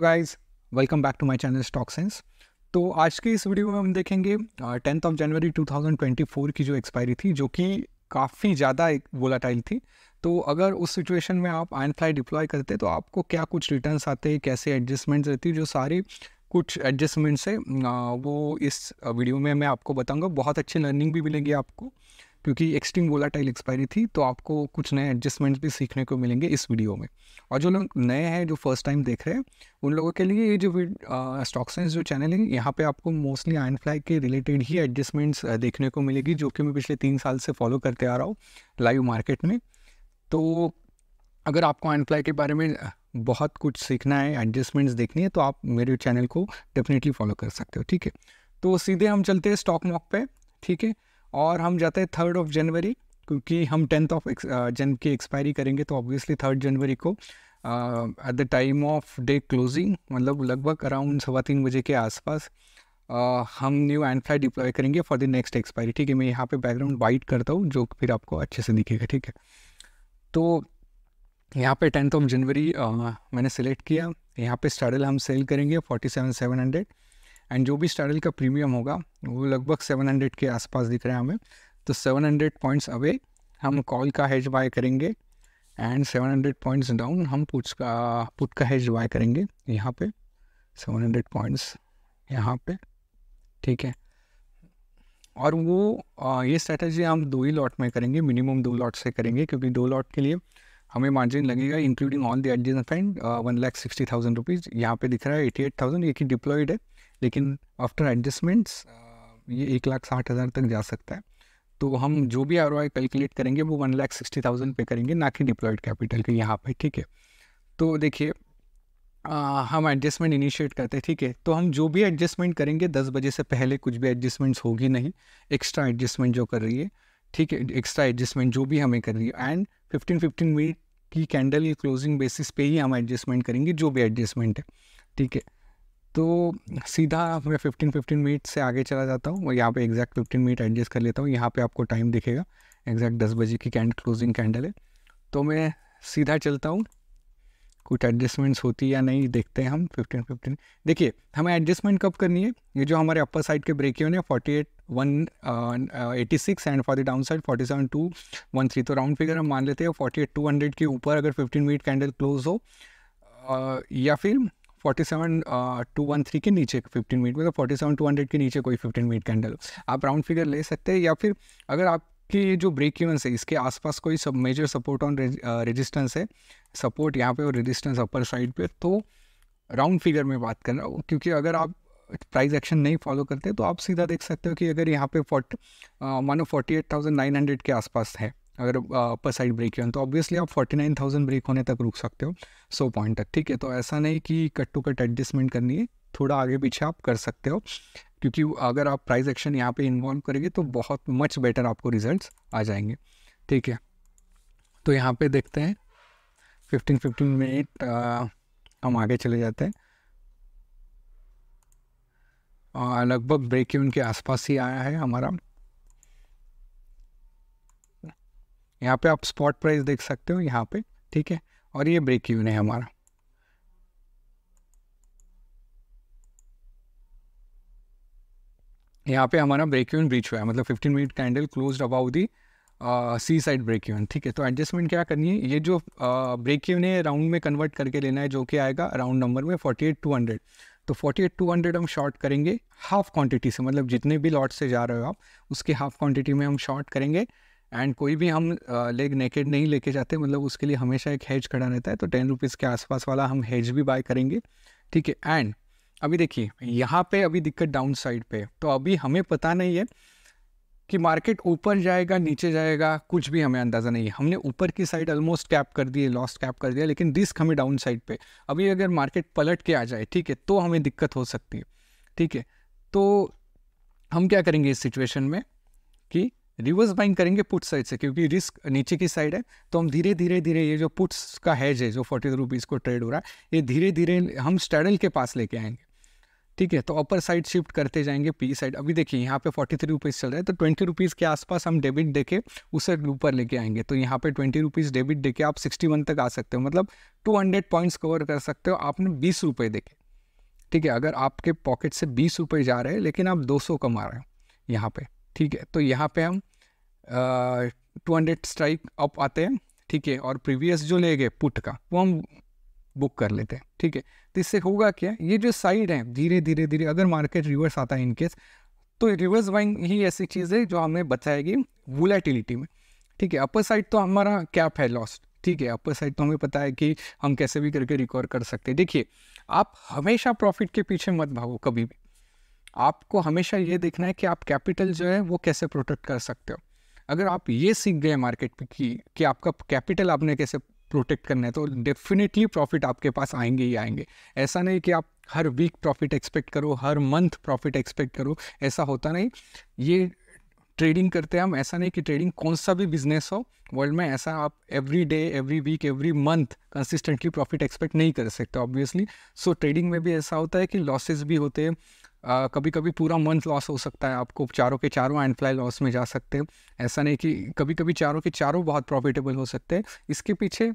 Guys welcome back to my channel Stock Sense तो आज के इस वीडियो में हम देखेंगे टेंथ ऑफ जनवरी 2024 की जो एक्सपायरी थी जो कि काफ़ी ज़्यादा एक वोलाटाइल थी तो अगर उस सिचुएशन में आप आयन फ्लाई डिप्लॉय करते तो आपको क्या कुछ रिटर्न्स आते कैसे एडजस्टमेंट्स रहती जो सारी कुछ एडजस्टमेंट्स है वो इस वीडियो में मैं आपको बताऊँगा बहुत अच्छी लर्निंग भी मिलेगी आपको क्योंकि एक्सट्रीम वोलाटाइल एक्सपायरी थी तो आपको कुछ नए एडजस्टमेंट्स भी सीखने को मिलेंगे इस वीडियो में और जो लोग नए हैं जो फर्स्ट टाइम देख रहे हैं उन लोगों के लिए ये जो स्टॉक साइंस जो चैनल है यहाँ पे आपको मोस्टली आयन फ्लाई के रिलेटेड ही एडजस्टमेंट्स देखने को मिलेगी जो कि मैं पिछले तीन साल से फॉलो करते आ रहा हूँ लाइव मार्केट में तो अगर आपको आयन फ्लाई के बारे में बहुत कुछ सीखना है एडजस्टमेंट्स देखनी है तो आप मेरे चैनल को डेफिनेटली फॉलो कर सकते हो ठीक है तो सीधे हम चलते हैं स्टॉक मॉक पे ठीक है और हम जाते हैं थर्ड ऑफ जनवरी क्योंकि हम टेंथ ऑफ जन की एक्सपायरी करेंगे तो ऑब्वियसली थर्ड जनवरी को at the time of day closing मतलब लगभग अराउंड सवा तीन बजे के आसपास uh, हम न्यू एंड फ्लाई डिप्लॉय करेंगे फॉर द नेक्स्ट एक्सपायरी ठीक है मैं यहाँ पे बैकग्राउंड वाइट करता हूँ जो फिर आपको अच्छे से दिखेगा ठीक है तो यहाँ पे टेंथ ऑफ जनवरी मैंने सेलेक्ट किया यहाँ पे स्टार्टल हम सेल करेंगे forty seven seven hundred and जो भी स्टाइल का प्रीमियम होगा वो लगभग 700 के आसपास दिख रहा है हमें तो 700 पॉइंट्स अवे हम कॉल का हेज बाय करेंगे एंड 700 पॉइंट्स डाउन हम पुट्स का पुट का हेज बाय करेंगे यहाँ पे 700 पॉइंट्स यहाँ पे ठीक है और वो आ, ये स्ट्रेटजी हम दो ही लॉट में करेंगे मिनिमम दो लॉट से करेंगे क्योंकि दो लॉट के लिए हमें मार्जिन लगेगा including all the adjust one lakh sixty thousand rupees यहाँ पे दिख रहा है एटी एट थाउजेंड ये कि डिप्लॉयड है लेकिन आफ्टर एडजस्टमेंट्स ये एक लाख साठ हज़ार तक जा सकता है तो हम जो भी आर कैलकुलेट करेंगे वो वन लाख सिक्सटी थाउजेंड पे करेंगे ना कि डिप्लॉयड कैपिटल के यहाँ पे ठीक है तो देखिए हम एडजस्टमेंट इनिशिएट करते हैं ठीक है तो हम जो भी एडजस्टमेंट करेंगे दस बजे से पहले कुछ भी एडजस्टमेंट्स होगी नहीं एक्स्ट्रा एडजस्टमेंट जो कर रही है ठीक है एक्स्ट्रा एडजस्टमेंट जो भी हमें कर रही है एंड फिफ्टीन फिफ्टीन मिनट की कैंडल क्लोजिंग बेसिस पे ही हम एडजस्टमेंट करेंगे जो भी एडजस्टमेंट है ठीक है तो सीधा मैं फिफ्टीन फिफ्टीन मिनट से आगे चला जाता हूँ यहाँ पे एग्जैक्ट फिफ्टीन मिनट एडजस्ट कर लेता हूँ यहाँ पे आपको टाइम दिखेगा एग्जैक्ट दस बजे की कैंड क्लोजिंग कैंडल है तो मैं सीधा चलता हूँ कुछ एडजस्टमेंट्स होती या नहीं देखते हैं हम फिफ्टीन फिफ्टीन देखिए हमें एडजस्टमेंट कब करनी है ये जो हमारे अपर साइड के ब्रेक यून है forty eight one eighty six and for the downside forty seven two one three तो राउंड फिगर हम मान लेते हैं फोर्टी एट टू हंड्रेड के ऊपर अगर फिफ्टीन मिनट कैंडल क्लोज हो uh, या फिर forty seven two one three के नीचे फिफ्टीन मिनट में तो फोर्टी सेवन टू हंड्रेड के नीचे कोई फिफ्टीन मिनट कैंडल आप राउंड फिगर ले सकते हैं या फिर अगर आपके ये जो ब्रेक इवन है इसके आसपास कोई सब मेजर सपोर्ट ऑन रेजिस्टेंस है सपोर्ट यहाँ पे और रेजिस्टेंस अपर साइड पे तो राउंड फिगर में बात कर रहा हूँ क्योंकि अगर आप प्राइस एक्शन नहीं फॉलो करते तो आप सीधा देख सकते हो कि अगर यहाँ पे फोर्ट uh, मानो forty eight thousand nine hundred के आसपास है अगर अपर साइड ब्रेक इवन तो ऑब्वियसली आप 49,000 ब्रेक होने तक रुक सकते हो 100 पॉइंट तक ठीक है तो ऐसा नहीं कि कट टू कट एडजस्टमेंट करनी है थोड़ा आगे पीछे आप कर सकते हो क्योंकि अगर आप प्राइस एक्शन यहाँ पे इन्वॉल्व करेंगे तो बहुत मच बेटर आपको रिजल्ट्स आ जाएंगे ठीक है तो यहाँ पे देखते हैं फिफ्टीन फिफ्टीन मिनट हम आगे चले जाते हैं लगभग ब्रेक इवन के आसपास ही आया है हमारा यहाँ पे आप स्पॉट प्राइस देख सकते हो यहाँ पे ठीक है और ये ब्रेक यून है हमारा यहाँ पे हमारा ब्रेक यून ब्रीच हुआ है मतलब 15 minute candle close above the C side break यून ठीक है तो एडजस्टमेंट क्या करनी है ये जो ब्रेक यून है राउंड में कन्वर्ट करके लेना है जो कि आएगा राउंड नंबर में फोर्टी तो 48200 हम शॉर्ट करेंगे हाफ क्वांटिटी से मतलब जितने भी लॉट से जा रहे हो आप उसके हाफ क्वांटिटी में हम शॉर्ट करेंगे एंड कोई भी हम लेग नेकेड नहीं लेके जाते मतलब उसके लिए हमेशा एक हेज खड़ा रहता है तो टेन रुपीज़ के आसपास वाला हम हेज भी बाय करेंगे ठीक है एंड अभी देखिए यहाँ पे अभी दिक्कत डाउन साइड पे तो अभी हमें पता नहीं है कि मार्केट ऊपर जाएगा नीचे जाएगा कुछ भी हमें अंदाज़ा नहीं है हमने ऊपर की साइड ऑलमोस्ट कैप कर दिए लॉस कैप कर दिया लेकिन रिस्क हमें डाउन साइड पर अभी अगर मार्केट पलट के आ जाए ठीक है तो हमें दिक्कत हो सकती है ठीक है तो हम क्या करेंगे इस सिचुएशन में कि रिवर्स बाइंग करेंगे पुट साइड से क्योंकि रिस्क नीचे की साइड है तो हम धीरे धीरे धीरे ये जो पुट्स का हैज है जो फोर्टी रुपीज़ को ट्रेड हो रहा है ये धीरे धीरे हम स्टैडल के पास लेके आएंगे ठीक है तो अपर साइड शिफ्ट करते जाएंगे पी साइड अभी देखिए यहाँ पे फोर्टी थ्री रुपीज़ चल रहा है तो ट्वेंटी रुपीज़ के आसपास हम डेबिट देके उसे ऊपर लेके आएंगे तो यहाँ पे ट्वेंटी रुपीज़ डेबिट देके आप सिक्सटी वन तक आ सकते हो मतलब टू हंड्रेड पॉइंट्स कवर कर सकते हो आपने बीस रुपये देखे ठीक है अगर आपके पॉकेट से बीस रुपये जा रहे हैं लेकिन आप दो सौ कमा रहे हो यहाँ पर ठीक है तो यहाँ पे हम टू हंड्रेड स्ट्राइक अप आते हैं ठीक है और प्रीवियस जो ले गए पुट का वो हम बुक कर लेते हैं ठीक है तो इससे होगा क्या ये जो साइड है धीरे धीरे धीरे अगर मार्केट रिवर्स आता है इनकेस तो रिवर्स बाइंग ही ऐसी चीज़ है जो हमें बताएगी वोलेटिलिटी में ठीक है अपर साइड तो हमारा कैप है लॉस्ट ठीक है अपर साइड तो हमें पता है कि हम कैसे भी करके रिकवर कर सकते हैं देखिए आप हमेशा प्रॉफिट के पीछे मत भागो कभी भी आपको हमेशा ये देखना है कि आप कैपिटल जो है वो कैसे प्रोटेक्ट कर सकते हो अगर आप ये सीख गए मार्केट में कि कि आपका कैपिटल आपने कैसे प्रोटेक्ट करना है तो डेफिनेटली प्रॉफिट आपके पास आएंगे ही आएंगे ऐसा नहीं कि आप हर वीक प्रॉफिट एक्सपेक्ट करो हर मंथ प्रॉफिट एक्सपेक्ट करो ऐसा होता नहीं ये ट्रेडिंग करते हैं हम ऐसा नहीं कि ट्रेडिंग कौन सा भी बिजनेस हो वर्ल्ड में ऐसा आप every day every week every month consistently profit expect नहीं कर सकते ऑब्वियसली सो ट्रेडिंग में भी ऐसा होता है कि लॉसेज भी होते हैं Uh, कभी कभी पूरा मंथ लॉस हो सकता है आपको चारों के चारों एंड फ्लाई लॉस में जा सकते हैं ऐसा नहीं कि कभी कभी चारों के चारों बहुत प्रॉफिटेबल हो सकते हैं इसके पीछे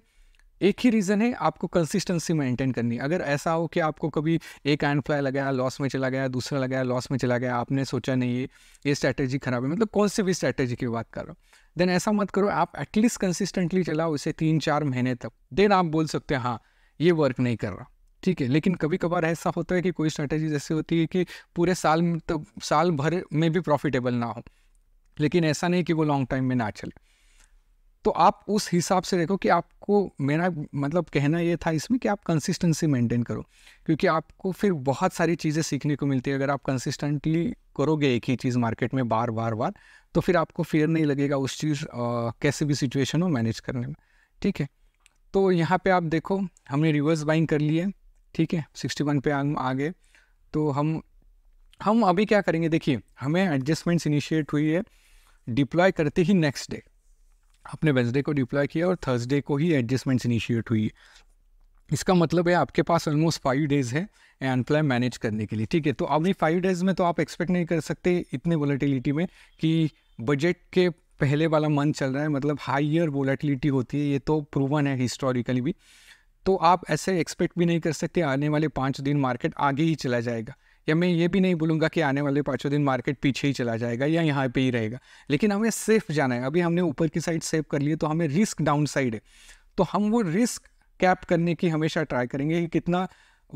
एक ही रीज़न है आपको कंसिस्टेंसी मेंटेन करनी अगर ऐसा हो कि आपको कभी एक एंड फ्लाई लगाया लॉस में चला गया दूसरा लगाया लॉस में चला गया आपने सोचा नहीं ये ये स्ट्रैटेजी खराब है मतलब कौन सी भी स्ट्रैटेजी की बात कर रहा हूँ देन ऐसा मत करो आप एटलीस्ट कंसिस्टेंटली चलाओ इसे तीन चार महीने तक देन आप बोल सकते हैं हाँ ये वर्क नहीं कर रहा ठीक है लेकिन कभी कभार ऐसा होता है कि कोई स्ट्रैटेजी जैसी होती है कि पूरे साल तब तो, साल भर में भी प्रॉफिटेबल ना हो लेकिन ऐसा नहीं कि वो लॉन्ग टाइम में ना चले तो आप उस हिसाब से देखो कि आपको मेरा मतलब कहना ये था इसमें कि आप कंसिस्टेंसी मेंटेन करो क्योंकि आपको फिर बहुत सारी चीज़ें सीखने को मिलती है अगर आप कंसिस्टेंटली करोगे एक ही चीज़ मार्केट में बार बार बार तो फिर आपको फेयर नहीं लगेगा उस चीज़ कैसे भी सिचुएशन हो मैनेज करने में ठीक है तो यहाँ पे आप देखो हमने रिवर्स बाइंग कर लिए ठीक है सिक्सटी वन पे हम आ गए तो हम हम अभी क्या करेंगे देखिए हमें एडजस्टमेंट्स इनिशिएट हुई है डिप्लॉय करते ही नेक्स्ट डे आपने वेंसडे को डिप्लॉय किया और थर्सडे को ही एडजस्टमेंट्स इनिशिएट हुई इसका मतलब है आपके पास ऑलमोस्ट फाइव डेज़ है एम्प्लॉय मैनेज करने के लिए ठीक है तो अभी फाइव डेज़ में तो आप एक्सपेक्ट नहीं कर सकते इतने वोलेटिलिटी में कि बजट के पहले वाला मंथ चल रहा है मतलब हाइयर वोलेटिलिटी होती है ये तो प्रूवन है हिस्टोरिकली भी तो आप ऐसे एक्सपेक्ट भी नहीं कर सकते आने वाले पाँच दिन मार्केट आगे ही चला जाएगा या मैं ये भी नहीं बोलूँगा कि आने वाले पाँचों दिन मार्केट पीछे ही चला जाएगा या यहाँ पे ही रहेगा लेकिन हमें सेफ जाना है अभी हमने ऊपर की साइड सेफ कर लिए तो हमें रिस्क डाउन साइड है तो हम वो रिस्क कैप करने की हमेशा ट्राई करेंगे कि कितना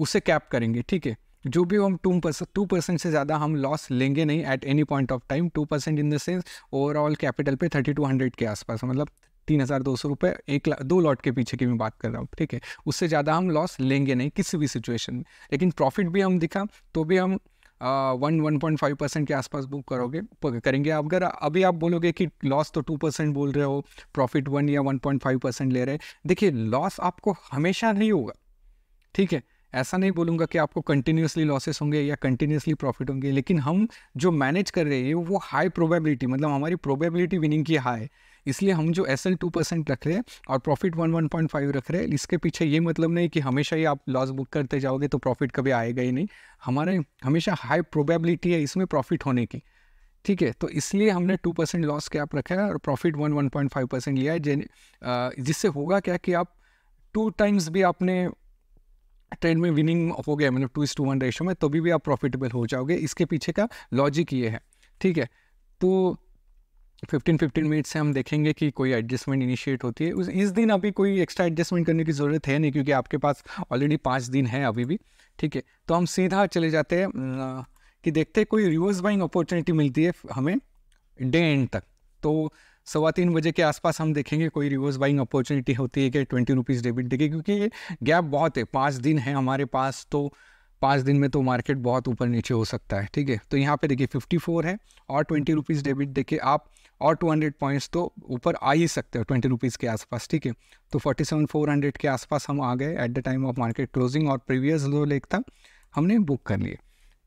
उसे कैप करेंगे ठीक है जो भी हम टू परसेंट टू परसेंट से ज़्यादा हम लॉस लेंगे नहीं at any point of time two percent in the sense overall capital पे थर्टी टू हंड्रेड के आसपास मतलब तीन हज़ार दो सौ रुपये एक ला दो लॉट के पीछे की मैं बात कर रहा हूँ ठीक है उससे ज़्यादा हम लॉस लेंगे नहीं किसी भी सिचुएशन में लेकिन प्रॉफिट भी हम दिखा तो भी हम one one point five percent के आसपास बुक करोगे करेंगे अगर अभी आप बोलोगे कि लॉस तो टू परसेंट बोल रहे हो प्रॉफिट वन या वन पॉइंट फाइव परसेंट ले रहे हैं देखिए लॉस आपको हमेशा नहीं होगा ठीक है ऐसा नहीं बोलूँगा कि आपको कंटिन्यूसली लॉसेस होंगे या कंटिन्यूसली प्रॉफिट होंगे लेकिन हम जो मैनेज कर रहे हैं वो हाई प्रोबेबिलिटी मतलब हमारी प्रोबेबिलिटी विनिंग की हाई इसलिए हम जो एस एल टू परसेंट रख रहे हैं और profit one one point five रख रहे हैं इसके पीछे ये मतलब नहीं कि हमेशा ही आप लॉस बुक करते जाओगे तो प्रॉफिट कभी आएगा ही नहीं हमारे हमेशा हाई प्रोबेबिलिटी है इसमें प्रॉफिट होने की ठीक है तो इसलिए हमने टू परसेंट लॉस कैप रखा है और profit one one point five percent लिया है जिन जिससे होगा क्या कि आप टू टाइम्स भी आपने ट्रेड में विनिंग हो गया मतलब टू इस टू वन रेशो में तभी भी आप प्रॉफिटेबल हो जाओगे इसके पीछे का लॉजिक ये है ठीक है तो फिफ्टीन फिफ्टीन मिनट से हम देखेंगे कि कोई एडजस्टमेंट इनिशिएट होती है उस इस दिन अभी कोई एक्स्ट्रा एडजस्टमेंट करने की ज़रूरत है नहीं क्योंकि आपके पास ऑलरेडी पाँच दिन है अभी भी ठीक है तो हम सीधा चले जाते हैं कि देखते हैं कोई रिवर्स बाइंग अपॉर्चुनिटी मिलती है हमें डे एंड तक तो सवा तीन बजे के आसपास हम देखेंगे कोई रिवर्स बाइंग अपॉर्चुनिटी होती है कि ट्वेंटी रुपीज़ डेबिट देगी क्योंकि ये गैप बहुत है पाँच दिन है हमारे पास तो पाँच दिन में तो मार्केट बहुत ऊपर नीचे हो सकता है ठीक है तो यहाँ पे देखिए फोर है और ट्वेंटी रुपीज़ डेबिट देखिए आप और 200 पॉइंट्स तो ऊपर आ ही सकते हो ट्वेंटी रुपीज़ के आसपास ठीक है तो 47,400 के आसपास हम आ गए at the time of market closing और प्रीवियस लो लेक था हमने बुक कर लिए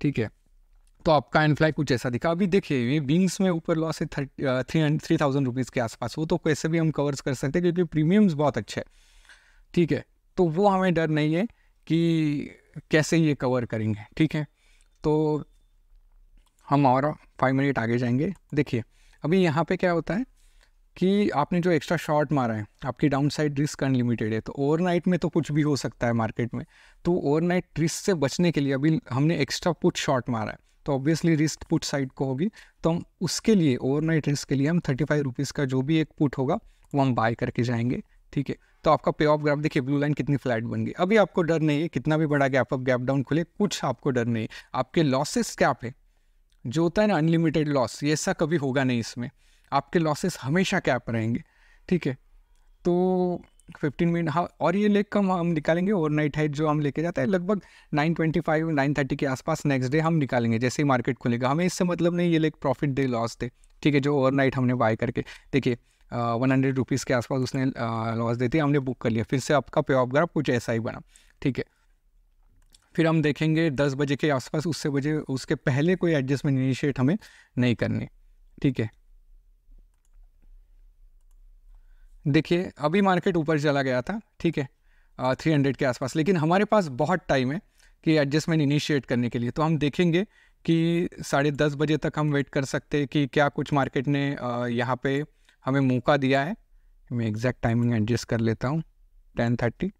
ठीक है तो आपका इनफ्लाई कुछ ऐसा दिखा अभी देखिए ये विंग्स में ऊपर लॉस है थ्री थ्री थाउजेंड रुपीज़ के आसपास वो तो कैसे भी हम कवर्स कर सकते हैं क्योंकि प्रीमियम्स बहुत अच्छे हैं ठीक है तो वो हमें डर नहीं है कि कैसे ये कवर करेंगे ठीक है तो हम और फाइव मिनट आगे जाएंगे देखिए अभी यहाँ पे क्या होता है कि आपने जो एक्स्ट्रा शॉर्ट मारा है आपकी डाउन साइड रिस्क अनलिमिटेड है तो ओवरनाइट में तो कुछ भी हो सकता है मार्केट में तो ओवरनाइट रिस्क से बचने के लिए अभी हमने एक्स्ट्रा पुट शॉर्ट मारा है तो ऑब्वियसली रिस्क पुट साइड को होगी तो हम उसके लिए ओवरनाइट रिस्क के लिए हम थर्टी फाइव रुपीज़ का जो भी एक पुट होगा वो हम बाय करके जाएंगे ठीक है तो आपका पे ऑफ ग्राफ देखिए ब्लू लाइन कितनी फ्लैट बन गई अभी आपको डर नहीं है कितना भी बड़ा गैप अप गैप डाउन खुले कुछ आपको डर नहीं है आपके लॉसेस क्या है जो होता है ना अनलिमिटेड लॉस ये ऐसा कभी होगा नहीं इसमें आपके लॉसेस हमेशा कैप रहेंगे ठीक है तो फिफ्टीन मिनट हाँ और ये लेक कम हम निकालेंगे ओवर नाइट हाइट जो हम लेके जाते हैं लगभग nine twenty five nine thirty के आसपास नेक्स्ट डे हम निकालेंगे जैसे ही मार्केट खुलेगा हमें इससे मतलब नहीं ये लेक प्रॉफिट दे लॉस दे ठीक है जो ओवर नाइट हमने बाय करके देखिए वन हंड्रेड रुपीज़ के आसपास उसने लॉस देती हमने बुक कर लिया फिर से आपका पे ऑफ ग्राफ कुछ ऐसा ही बना ठीक है फिर हम देखेंगे दस बजे के आसपास उससे बजे उसके पहले कोई एडजस्टमेंट इनिशिएट हमें नहीं करनी ठीक है देखिए अभी मार्केट ऊपर चला गया था ठीक है थ्री हंड्रेड के आसपास लेकिन हमारे पास बहुत टाइम है कि एडजस्टमेंट इनिशिएट करने के लिए तो हम देखेंगे कि साढ़े दस बजे तक हम वेट कर सकते हैं कि क्या कुछ मार्केट ने यहाँ पे हमें मौका दिया है मैं एग्जैक्ट टाइमिंग एडजस्ट कर लेता हूँ टेन थर्टी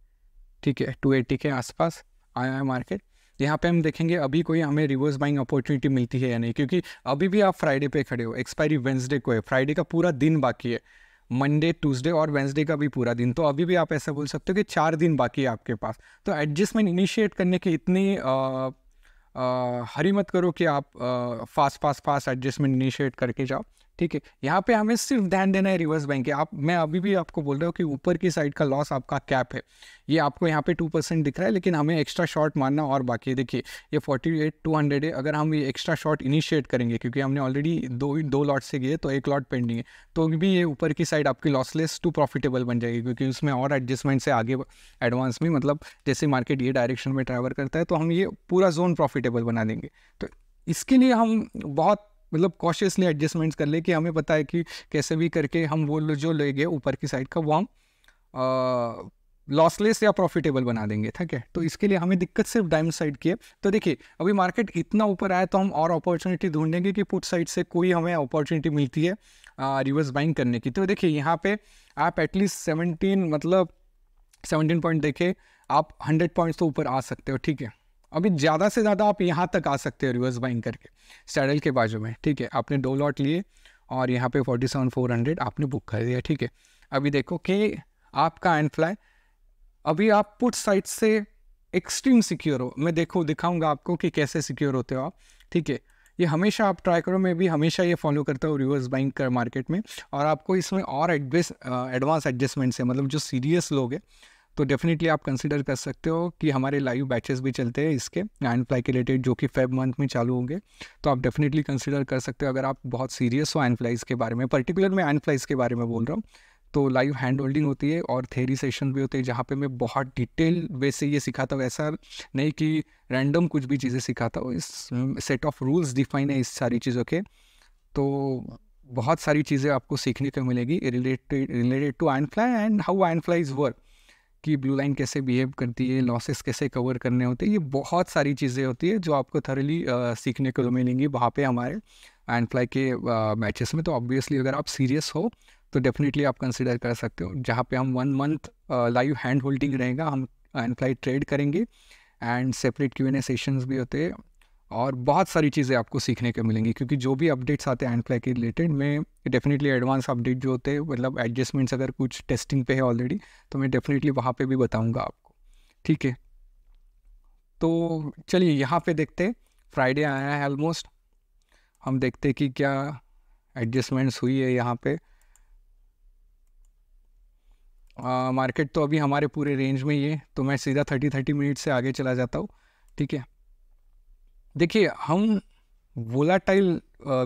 ठीक है टू एटी के आसपास आया है मार्केट यहाँ पे हम देखेंगे अभी कोई हमें रिवर्स बाइंग अपॉर्चुनिटी मिलती है या नहीं क्योंकि अभी भी आप फ्राइडे पे खड़े हो एक्सपायरी वेंसडे को है फ्राइडे का पूरा दिन बाकी है मंडे ट्यूसडे और वेंसडे का भी पूरा दिन तो अभी भी आप ऐसा बोल सकते हो कि चार दिन बाकी है आपके पास तो एडजस्टमेंट इनिशिएट करने की इतनी आ, आ, हरी मत करो कि आप fast fast fast adjustment initiate करके जाओ ठीक है यहाँ पे हमें सिर्फ ध्यान देना है रिवर्स बैंक के आप मैं अभी भी आपको बोल रहा हूँ कि ऊपर की साइड का लॉस आपका कैप है ये आपको यहाँ पे टू परसेंट दिख रहा है लेकिन हमें एक्स्ट्रा शॉर्ट मारना और बाकी देखिए ये फोर्टी एट टू हंड्रेड है अगर हम ये एक्स्ट्रा शॉर्ट इनिशिएट करेंगे क्योंकि हमने ऑलरेडी दो दो लॉट से गए तो एक लॉट पेंडिंग है तो भी ये ऊपर की साइड आपकी लॉसलेस टू प्रॉफिटेबल बन जाएगी क्योंकि उसमें और एडजस्टमेंट से आगे एडवांस में मतलब जैसे मार्केट ये डायरेक्शन में ट्रैवल करता है तो हम ये पूरा जोन प्रॉफिटेबल बना देंगे तो इसके लिए हम बहुत मतलब कॉशियसली एडजस्टमेंट्स कर ले कि हमें पता है कि कैसे भी करके हम वो जो लेंगे ऊपर की साइड का वो हम लॉसलेस या प्रॉफिटेबल बना देंगे ठीक है तो इसके लिए हमें दिक्कत सिर्फ डाइम साइड की है तो देखिए अभी मार्केट इतना ऊपर आया तो हम और अपॉर्चुनिटी ढूंढेंगे कि पुट साइड से कोई हमें अपॉर्चुनिटी मिलती है रिवर्स बाइंग करने की तो देखिए यहाँ पे आप एटलीस्ट सेवनटीन मतलब सेवनटीन पॉइंट देखे आप हंड्रेड पॉइंट्स तो ऊपर आ सकते हो ठीक है अभी ज़्यादा से ज़्यादा आप यहाँ तक आ सकते हो रिवर्स बाइंग करके सैडल के बाजू में ठीक है आपने दो लॉट लिए और यहाँ पे फोर्टी सेवन फोर हंड्रेड आपने बुक कर दिया ठीक है अभी देखो कि आपका एंड फ्लाई अभी आप पुट साइड से एक्सट्रीम सिक्योर हो मैं देखो दिखाऊंगा आपको कि कैसे सिक्योर होते हो आप ठीक है ये हमेशा आप ट्राई करो मैं भी हमेशा ये फॉलो करता हूँ रिवर्स बाइंग कर मार्केट में और आपको इसमें और एडवांस एडजस्टमेंट्स है मतलब जो सीरियस लोग हैं तो डेफिनेटली आप कंसिडर कर सकते हो कि हमारे लाइव बैचेस भी चलते हैं इसके एंड फ्लाई के रिलेटेड जो कि फेब मंथ में चालू होंगे तो आप डेफिनेटली कंसिडर कर सकते हो अगर आप बहुत सीरियस हो एंड फ्लाइज के बारे में पर्टिकुलर मैं एंड फ्लाइज के बारे में बोल रहा हूँ तो लाइव हैंड होल्डिंग होती है और थेरी सेशन भी होते हैं जहाँ पे मैं बहुत डिटेल वे से ये सिखाता हूँ ऐसा नहीं कि रैंडम कुछ भी चीज़ें सिखाता हूँ इस सेट ऑफ रूल्स डिफाइन है इस सारी चीज़ों के तो बहुत सारी चीज़ें आपको सीखने को मिलेगी related related to and fly and how and flies work कि ब्लू लाइन कैसे बिहेव करती है लॉसेस कैसे कवर करने होते हैं ये बहुत सारी चीज़ें होती है जो आपको थरली सीखने को मिलेंगी वहाँ पे हमारे एंड फ्लाई के मैचेस में तो ऑब्वियसली अगर आप सीरियस हो तो डेफिनेटली आप कंसिडर कर सकते हो जहाँ पे हम one month live hand holding रहेगा हम एंड फ्लाई ट्रेड करेंगे and separate Q and A session भी होते हैं और बहुत सारी चीज़ें आपको सीखने को मिलेंगी क्योंकि जो भी अपडेट्स आते हैं एंड प्ले के रिलेटेड मैं डेफिनेटली एडवांस अपडेट जो होते हैं मतलब एडजस्टमेंट्स अगर कुछ टेस्टिंग पे है ऑलरेडी तो मैं डेफिनेटली वहाँ पे भी बताऊँगा आपको ठीक है तो चलिए यहाँ पे देखते फ्राइडे आया है ऑलमोस्ट हम देखते कि क्या एडजस्टमेंट्स हुई है यहाँ पर मार्केट तो अभी हमारे पूरे रेंज में ही है तो मैं सीधा थर्टी थर्टी मिनट से आगे चला जाता हूँ ठीक है देखिए हम वोलाटाइल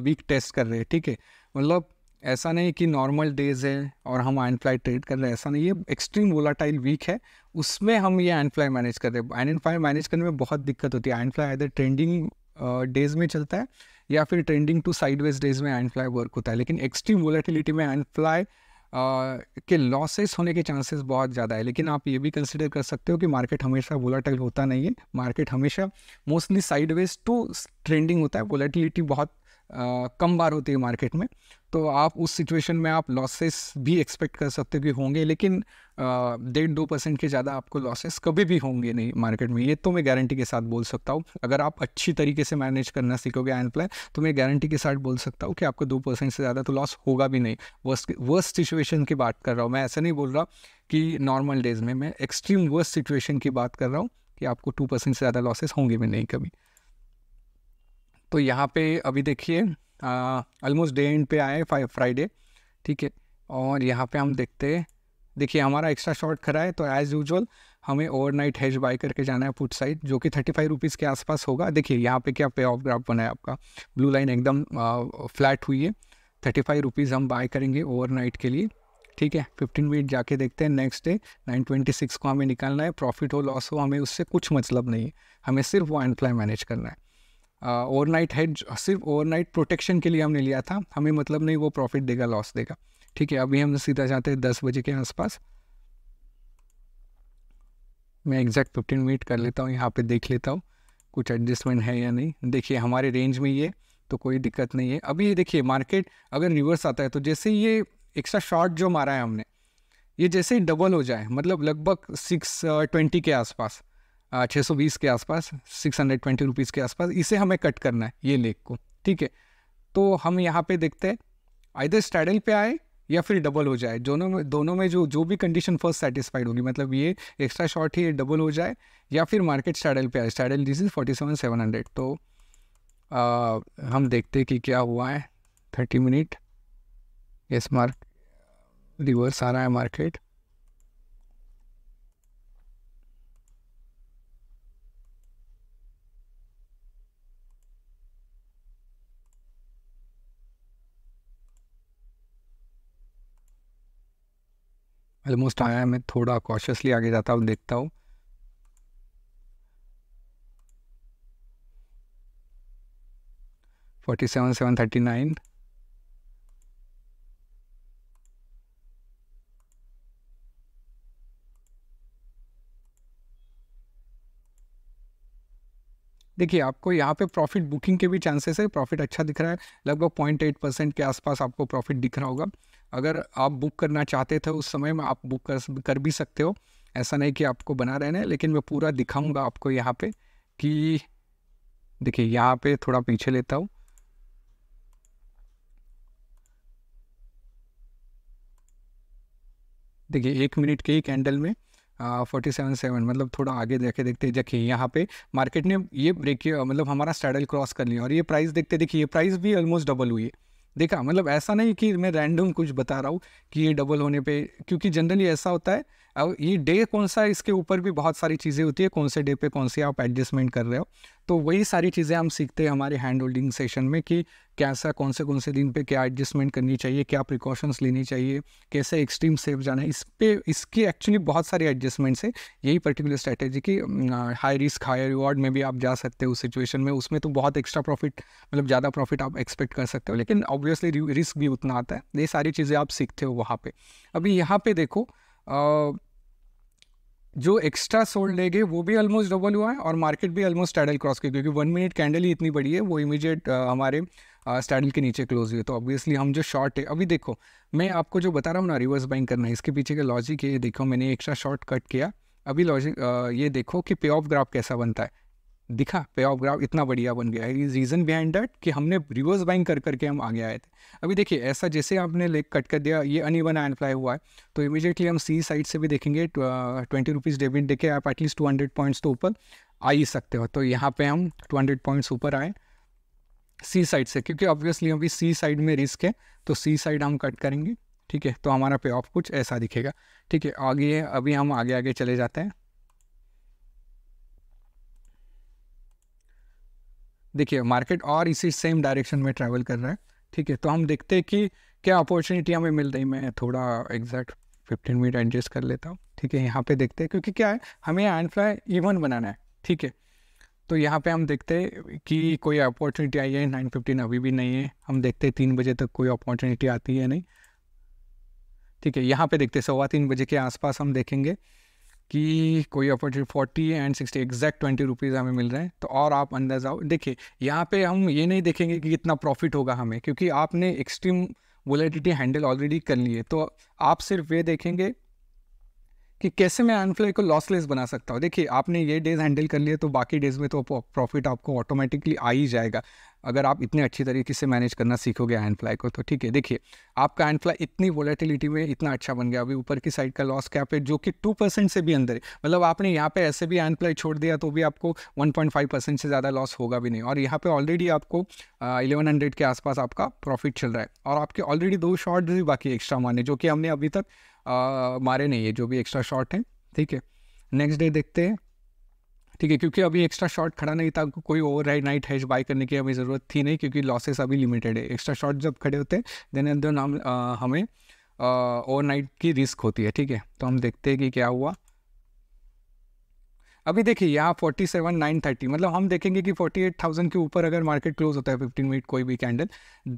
वीक टेस्ट कर रहे हैं ठीक है मतलब ऐसा नहीं कि नॉर्मल डेज है और हम आइन फ्लाई ट्रेड कर रहे हैं ऐसा नहीं है एक्सट्रीम वोलाटाइल वीक है उसमें हम ये आइन फ्लाई मैनेज कर रहे हैं आइन फ्लाई मैनेज करने में बहुत दिक्कत होती है आइन फ्लाई आधर ट्रेंडिंग डेज में चलता है या फिर ट्रेंडिंग टू साइडवेज डेज में आइन फ्लाई वर्क होता है लेकिन एक्सट्रीम वोलाटिलिटी में आइन फ्लाई के लॉसेस होने के चांसेस बहुत ज़्यादा है लेकिन आप ये भी कंसिडर कर सकते हो कि मार्केट हमेशा वोलाटाइल होता नहीं है मार्केट हमेशा मोस्टली साइडवेज टू ट्रेंडिंग होता है वोलेटिलिटी बहुत आ, कम बार होती है मार्केट में तो आप उस सिचुएशन में आप लॉसेस भी एक्सपेक्ट कर सकते हो कि होंगे लेकिन डेढ़ दो परसेंट के ज़्यादा आपको लॉसेस कभी भी होंगे नहीं मार्केट में ये तो मैं गारंटी के साथ बोल सकता हूँ अगर आप अच्छी तरीके से मैनेज करना सीखोगे एंड प्लान तो मैं गारंटी के साथ बोल सकता हूँ कि आपको दो परसेंट से ज़्यादा तो लॉस होगा भी नहीं वर्स्ट वर्स्ट सिचुएशन की बात कर रहा हूँ मैं ऐसा नहीं बोल रहा कि नॉर्मल डेज में मैं एक्सट्रीम वर्स्ट सिचुएशन की बात कर रहा हूँ कि आपको टू परसेंट से ज़्यादा लॉसेस होंगे भी नहीं कभी तो यहाँ पे अभी देखिए ऑलमोस्ट डे एंड पे आए फ्राइडे ठीक है और यहाँ पे हम हम्म। देखते हैं देखिए हमारा एक्स्ट्रा शॉर्ट खड़ा है तो एज़ यूजल हमें ओवरनाइट हैज बाय करके जाना है पुट साइड जो कि थर्टी फाइव रुपीज़ के आसपास होगा देखिए यहाँ पे क्या पे ऑफ ग्राफ बना है आपका ब्लू लाइन एकदम फ्लैट हुई है थर्टी फाइव रुपीज़ हम बाय करेंगे ओवरनाइट के लिए ठीक है फिफ्टीन मिनट जाके देखते हैं next day nine twenty six को हमें निकालना है प्रॉफिट हो लॉस हो हमें उससे कुछ मतलब नहीं है हमें सिर्फ वो एंड फ्लाई मैनेज करना है ओवरनाइट हेज सिर्फ ओवरनाइट प्रोटेक्शन के लिए हमने लिया था हमें मतलब नहीं वो प्रॉफिट देगा लॉस देगा ठीक है अभी हम सीधा जाते हैं दस बजे के आसपास मैं एग्जैक्ट फिफ्टीन मिनट कर लेता हूँ यहाँ पे देख लेता हूँ कुछ एडजस्टमेंट है या नहीं देखिए हमारे रेंज में ये तो कोई दिक्कत नहीं है अभी ये देखिए मार्केट अगर रिवर्स आता है तो जैसे ये एक्स्ट्रा शॉर्ट जो मारा है हमने ये जैसे ही डबल हो जाए मतलब लगभग सिक्स ट्वेंटी के आसपास छः सौ बीस के आसपास सिक्स हंड्रेड ट्वेंटी रुपीज़ के आसपास इसे हमें कट करना है ये लेक को ठीक है तो हम यहाँ पे देखते हैं आइदर स्टैडल पे आए या फिर डबल हो जाए दोनों में दोनों में जो जो भी कंडीशन फर्स्ट सेटिस्फाइड होगी मतलब ये एक्स्ट्रा शॉर्ट ही डबल हो जाए या फिर मार्केट स्टैडल पे आए straddle this is forty seven seven hundred तो आ, हम देखते कि क्या हुआ है thirty minute yes mark reverse आ रहा है मार्केट ऑलमोस्ट आया मैं थोड़ा कॉशियसली आगे जाता हूँ देखता हूँ forty seven seven thirty nine देखिए आपको यहाँ पे प्रॉफिट बुकिंग के भी चांसेस है प्रॉफिट अच्छा दिख रहा है लगभग पॉइंट एट परसेंट के आसपास आपको प्रॉफिट दिख रहा होगा अगर आप बुक करना चाहते थे उस समय में आप बुक कर, कर भी सकते हो ऐसा नहीं कि आपको बना रहना है लेकिन मैं पूरा दिखाऊंगा आपको यहाँ पे कि देखिए यहाँ पे थोड़ा पीछे लेता हूँ देखिए एक मिनट के ही कैंडल में फोर्टी सेवन सेवन मतलब थोड़ा आगे देखे देखते देखिए यहाँ पे मार्केट ने ये ब्रेक किया मतलब हमारा स्टैडल क्रॉस कर लिया और ये प्राइस देखते देखिए ये प्राइस भी ऑलमोस्ट डबल हुई है देखा मतलब ऐसा नहीं कि मैं रैंडम कुछ बता रहा हूँ कि ये डबल होने पे क्योंकि जनरली ऐसा होता है अब ये डे कौन सा इसके ऊपर भी बहुत सारी चीज़ें होती है कौन से डे पे कौन से आप एडजस्टमेंट कर रहे हो तो वही सारी चीज़ें हम सीखते हैं हमारे हैंड होल्डिंग सेशन में कि कैसा कौन से कौन से दिन पे क्या एडजस्टमेंट करनी चाहिए क्या प्रिकॉशंस लेनी चाहिए कैसे एक्सट्रीम सेफ जाना है इस पर इसकी एक्चुअली बहुत सारे एडजस्टमेंट्स है यही पर्टिकुलर स्ट्रैटेजी की हाई रिस्क हाई रिवॉर्ड में भी आप जा सकते हो उस सिचुएशन में उसमें तो बहुत एक्स्ट्रा प्रॉफिट मतलब ज़्यादा प्रॉफिट आप एक्सपेक्ट कर सकते हो लेकिन ऑब्वियसली रिस्क भी उतना आता है ये सारी चीज़ें आप सीखते हो वहाँ पर अभी यहाँ पर देखो जो एक्स्ट्रा सोल्ड लेग वो भी ऑलमोस्ट डबल हुआ है और मार्केट भी ऑलमोस्ट स्टैडल क्रॉस की क्योंकि वन मिनट कैंडल ही इतनी बड़ी है वो इमीडिएट हमारे स्टैडल के नीचे क्लोज हुई तो ऑब्वियसली हम जो शॉर्ट है अभी देखो मैं आपको जो बता रहा हूँ ना रिवर्स बाइंग करना है इसके पीछे का लॉजिक है ये देखो मैंने एक्स्ट्रा शॉर्ट कट किया अभी लॉजिक ये देखो कि पे ऑफ ग्राफ कैसा बनता है दिखा पे ऑफ ग्राफ इतना बढ़िया बन गया है रीज़न बिहाइंड दैट कि हमने रिवर्स बाइंग कर करके हम आगे आए थे अभी देखिए ऐसा जैसे आपने लेग कट कर दिया ये ईवन एंड फ्लाई हुआ है तो इमीजिएटली हम सी साइड से भी देखेंगे ट्वेंटी रुपीज़ डेबिट देखे आप एटलीस्ट टू हंड्रेड पॉइंट्स तो ऊपर आ ही सकते हो तो यहाँ पे हम टू हंड्रेड पॉइंट्स ऊपर आए सी साइड से क्योंकि ऑब्वियसली अभी सी साइड में रिस्क है तो सी साइड हम कट करेंगे ठीक है तो हमारा पे ऑफ कुछ ऐसा दिखेगा ठीक है आगे अभी हम आगे आगे चले जाते हैं देखिए मार्केट और इसी सेम डायरेक्शन में ट्रैवल कर रहा है ठीक है तो हम देखते हैं कि क्या अपॉर्चुनिटी हमें मिल रही मैं थोड़ा एग्जैक्ट फिफ्टीन मिनट एडजस्ट कर लेता हूँ ठीक है यहाँ पे देखते हैं क्योंकि क्या है हमें एंड फ्लाई इवन बनाना है ठीक है तो यहाँ पे हम देखते हैं कि कोई अपॉर्चुनिटी आई है नाइन फिफ्टीन अभी भी नहीं है हम देखते हैं तीन बजे तक कोई अपॉर्चुनिटी आती है नहीं ठीक है यहाँ पे देखते सवा तीन बजे के आसपास हम देखेंगे कि कोई opportunity forty and sixty exact twenty rupees हमें मिल रहे हैं तो और आप अंदर जाओ देखिए यहाँ पे हम ये नहीं देखेंगे कि कितना प्रॉफिट होगा हमें क्योंकि आपने एक्सट्रीम वोलेटिटी हैंडल ऑलरेडी कर ली है तो आप सिर्फ ये देखेंगे कि कैसे मैं अनफ्लाई को लॉसलेस बना सकता हूँ देखिए आपने ये डेज हैंडल कर लिए तो बाकी डेज में तो प्रॉफिट आपको ऑटोमेटिकली आ ही जाएगा अगर आप इतने अच्छी तरीके से मैनेज करना सीखोगे हैंड फ्लाई को तो ठीक है देखिए आपका हैंड फ्लाई इतनी वोलेटिलिटी में इतना अच्छा बन गया अभी ऊपर की साइड का लॉस कैप है जो कि टू परसेंट से भी अंदर है मतलब आपने यहाँ पे ऐसे भी हैंड फ्लाई छोड़ दिया तो भी आपको वन पॉइंट फाइव परसेंट से ज़्यादा लॉस होगा भी नहीं और यहाँ पर ऑलरेडी आपको इलेवन हंड्रेड के आसपास आपका प्रॉफिट चल रहा है और आपके ऑलरेडी दो शॉर्ट भी बाकी एक्स्ट्रा मारने जो कि हमने अभी तक मारे नहीं है जो भी एक्स्ट्रा शॉर्ट हैं ठीक है नेक्स्ट डे देखते हैं ठीक है क्योंकि अभी एक्स्ट्रा शॉट खड़ा नहीं था कोई over ride night hedge buy करने की हमें ज़रूरत थी नहीं क्योंकि लॉसेस अभी लिमिटेड है एक्स्ट्रा शॉट जब खड़े होते हैं देन देन हम हमें ओवर नाइट की रिस्क होती है ठीक है तो हम देखते हैं कि क्या हुआ अभी देखिए यहाँ फोर्टी सेवन नाइन थर्टी मतलब हम देखेंगे कि फोर्टी एट थाउजेंड के ऊपर अगर मार्केट क्लोज होता है फिफ्टीन मिनट कोई भी कैंडल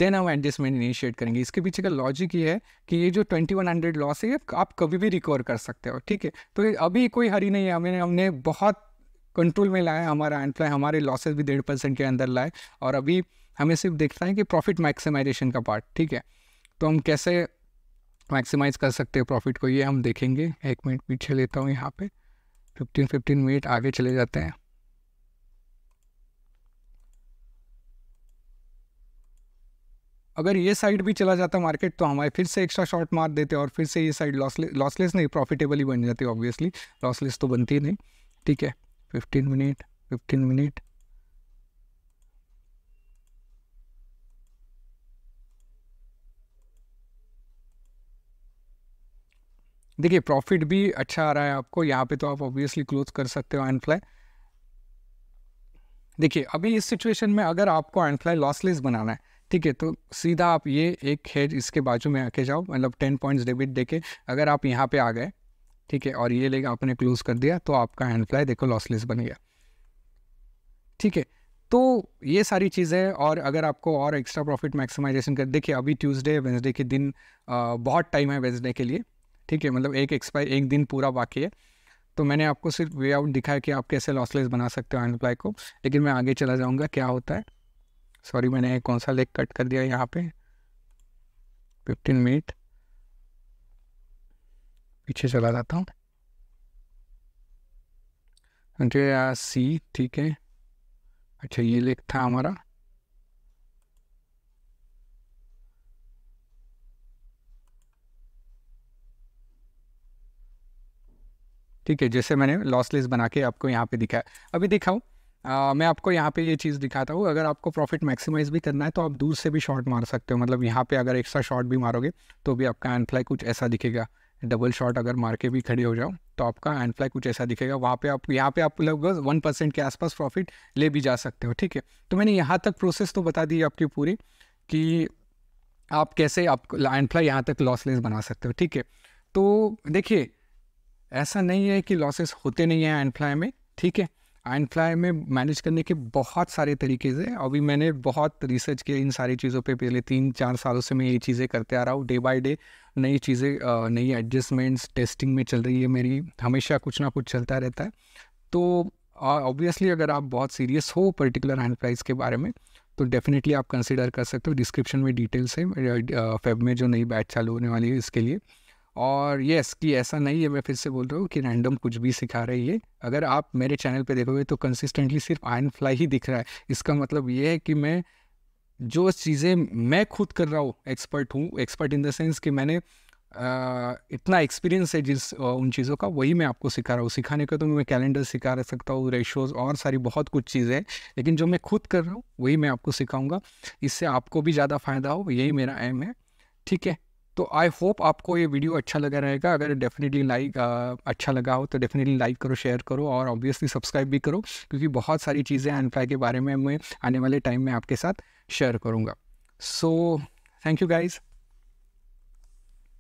देन हम एडजस्टमेंट इनिशिएट करेंगे इसके पीछे का लॉजिक ये है कि ये जो ट्वेंटी वन हंड्रेड लॉस है आप कभी भी रिकवर कर सकते हो ठीक है तो अभी कोई हरी नहीं है हमें हमने बहुत कंट्रोल में लाया हमारा एंड हमारे लॉसेज भी डेढ़ परसेंट के अंदर लाए और अभी हमें सिर्फ देखना है कि प्रॉफिट मैक्सिमाइजेशन का पार्ट ठीक है तो हम कैसे मैक्सिमाइज कर सकते हैं प्रॉफिट को ये हम देखेंगे एक मिनट पीछे लेता हूँ यहाँ पे फिफ्टीन फिफ्टीन मिनट आगे चले जाते हैं अगर ये साइड भी चला जाता मार्केट तो हमारे फिर से एक्स्ट्रा शॉर्ट मार देते और फिर से ये साइड लॉसलेस लॉसलेस नहीं प्रॉफिटेबल ही बन जाती ऑब्वियसली लॉसलेस तो बनती नहीं ठीक है 15 मिनट 15 मिनट देखिए प्रॉफिट भी अच्छा आ रहा है आपको यहाँ पे तो आप ऑब्वियसली क्लोज कर सकते हो एंड फ्लाई देखिए अभी इस सिचुएशन में अगर आपको एंड फ्लाई लॉसलेस बनाना है ठीक है तो सीधा आप ये एक हेज इसके बाजू में आके जाओ मतलब टेन पॉइंट्स डेबिट देके अगर आप यहाँ पे आ गए ठीक है और ये लेग आपने क्लोज कर दिया तो आपका हैंड फ्लाई देखो लॉसलेस बन गया ठीक है तो ये सारी चीज़ें और अगर आपको और एक्स्ट्रा प्रॉफिट मैक्सिमाइजेशन कर देखिए अभी ट्यूसडे वेंसडे के दिन आ, बहुत टाइम है वेंसडे के लिए ठीक है मतलब एक एक्सपायर एक दिन पूरा बाकी है तो मैंने आपको सिर्फ वे आउट दिखाया कि आप कैसे लॉसलेस बना सकते हो हैंड फ्लाई को लेकिन मैं आगे चला जाऊँगा क्या होता है सॉरी मैंने कौन सा लेग कट कर दिया यहाँ पर फिफ्टीन मिनट पीछे चला जाता हूँ जे आर सी ठीक है अच्छा ये लिख था हमारा ठीक है जैसे मैंने लॉस लिस्ट बना के आपको यहाँ पे दिखाया अभी दिखाऊँ मैं आपको यहाँ पे ये चीज़ दिखाता हूँ अगर आपको प्रॉफिट मैक्सिमाइज भी करना है तो आप दूर से भी शॉट मार सकते हो मतलब यहाँ पे अगर एक्स्ट्रा शॉट भी मारोगे तो भी आपका एनफ्लाई कुछ ऐसा दिखेगा डबल शॉट अगर मार के भी खड़े हो जाओ तो आपका एंड फ्लाई कुछ ऐसा दिखेगा वहाँ पे आप यहाँ पे आप लगभग वन परसेंट के आसपास प्रॉफिट ले भी जा सकते हो ठीक है तो मैंने यहाँ तक प्रोसेस तो बता दी आपकी पूरी कि आप कैसे आप एंड फ्लाई यहाँ तक लॉसलेस बना सकते हो ठीक है तो देखिए ऐसा नहीं है कि लॉसेस होते नहीं हैं एंड फ्लाई में ठीक है एंड फ्लाई में मैनेज करने के बहुत सारे तरीके से अभी मैंने बहुत रिसर्च किया इन सारी चीज़ों पे पहले तीन चार सालों से मैं ये चीज़ें करते आ रहा हूँ डे बाय डे नई चीज़ें नई एडजस्टमेंट्स टेस्टिंग में चल रही है मेरी हमेशा कुछ ना कुछ चलता रहता है तो ऑब्वियसली अगर आप बहुत सीरियस हो पर्टिकुलर हैंड प्राइस के बारे में तो डेफिनेटली आप कंसिडर कर सकते हो डिस्क्रिप्शन में डिटेल्स है फेब में जो नई बैच चालू होने वाली है इसके लिए और यस कि ऐसा नहीं है मैं फिर से बोल रहा हूँ कि रैंडम कुछ भी सिखा रही है अगर आप मेरे चैनल पे देखोगे तो कंसिस्टेंटली सिर्फ आयन फ्लाई ही दिख रहा है इसका मतलब ये है कि मैं जो चीज़ें मैं खुद कर रहा हूँ एक्सपर्ट हूँ एक्सपर्ट इन द सेंस कि मैंने आ, इतना एक्सपीरियंस है जिस उन चीज़ों का वही मैं आपको सिखा रहा हूँ सिखाने का तो मैं कैलेंडर सिखा सकता हूँ रेशोज़ और सारी बहुत कुछ चीज़ें लेकिन जो मैं खुद कर रहा हूँ वही मैं आपको सिखाऊंगा इससे आपको भी ज़्यादा फ़ायदा हो यही मेरा एम है ठीक है तो आई होप आपको ये वीडियो अच्छा लगा रहेगा अगर डेफिनेटली लाइक अच्छा लगा हो तो डेफिनेटली लाइक करो शेयर करो और ऑब्वियसली सब्सक्राइब भी करो क्योंकि बहुत सारी चीज़ें एनफ्लाई के बारे में मैं आने वाले टाइम में आपके साथ शेयर करूँगा सो थैंक यू गाइज़